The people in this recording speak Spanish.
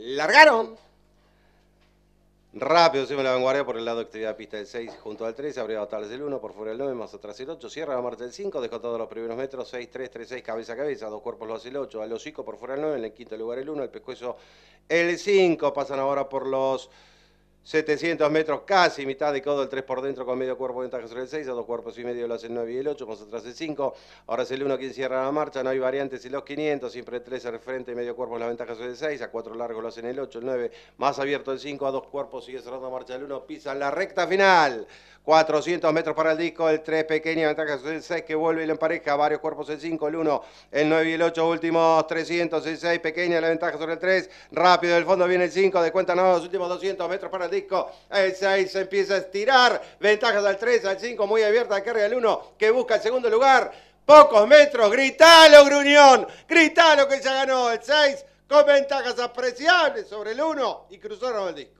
largaron. Rápido me la vanguardia por el lado de actividad de pista del 6 junto al 3, abrió tales el 1, por fuera el 9, más atrás el 8, cierra la marcha el 5, dejó todos los primeros metros, 6, 3, 3, 6, cabeza a cabeza, dos cuerpos lo hace el 8, a los 5 por fuera el 9, en el quinto lugar el 1, el pescuezo el 5, pasan ahora por los 700 metros, casi mitad de codo, el 3 por dentro con medio cuerpo ventaja sobre el 6, a dos cuerpos y medio lo hacen el 9 y el 8, más atrás el 5, ahora es el 1 quien cierra la marcha, no hay variantes en los 500, siempre 3 al frente, medio cuerpo la ventaja sobre el 6, a 4 largos lo hacen el 8, el 9, más abierto el 5, a dos cuerpos sigue cerrando marcha el 1, pisan la recta final. 400 metros para el disco, el 3 pequeña ventaja sobre el 6 que vuelve y lo empareja, varios cuerpos el 5, el 1, el 9 y el 8, últimos 300, el 6 pequeña la ventaja sobre el 3, rápido del fondo viene el 5, de cuenta los últimos 200 metros para el disco, el 6 se empieza a estirar, ventajas al 3, al 5, muy abierta, carga el 1 que busca el segundo lugar. Pocos metros, gritalo Gruñón, gritalo que ya ganó el 6, con ventajas apreciables sobre el 1 y cruzaron el disco.